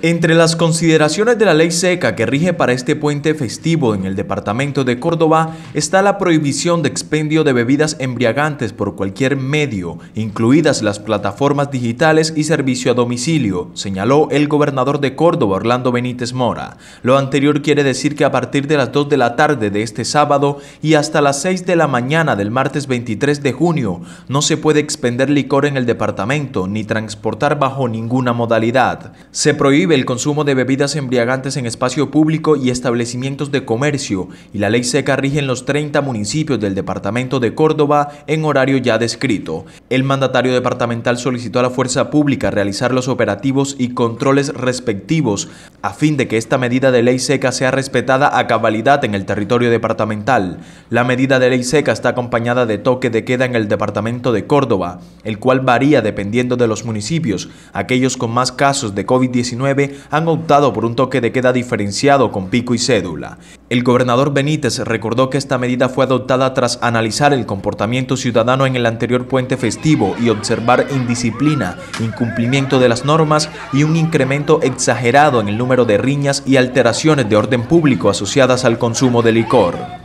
Entre las consideraciones de la ley seca que rige para este puente festivo en el departamento de Córdoba está la prohibición de expendio de bebidas embriagantes por cualquier medio, incluidas las plataformas digitales y servicio a domicilio, señaló el gobernador de Córdoba, Orlando Benítez Mora. Lo anterior quiere decir que a partir de las 2 de la tarde de este sábado y hasta las 6 de la mañana del martes 23 de junio no se puede expender licor en el departamento ni transportar bajo ninguna modalidad. Se prohíbe el consumo de bebidas embriagantes en espacio público y establecimientos de comercio, y la ley seca rige en los 30 municipios del departamento de Córdoba en horario ya descrito. El mandatario departamental solicitó a la fuerza pública realizar los operativos y controles respectivos a fin de que esta medida de ley seca sea respetada a cabalidad en el territorio departamental. La medida de ley seca está acompañada de toque de queda en el departamento de Córdoba, el cual varía dependiendo de los municipios. Aquellos con más casos de COVID-19 han optado por un toque de queda diferenciado con pico y cédula. El gobernador Benítez recordó que esta medida fue adoptada tras analizar el comportamiento ciudadano en el anterior puente festivo y observar indisciplina, incumplimiento de las normas y un incremento exagerado en el número de riñas y alteraciones de orden público asociadas al consumo de licor.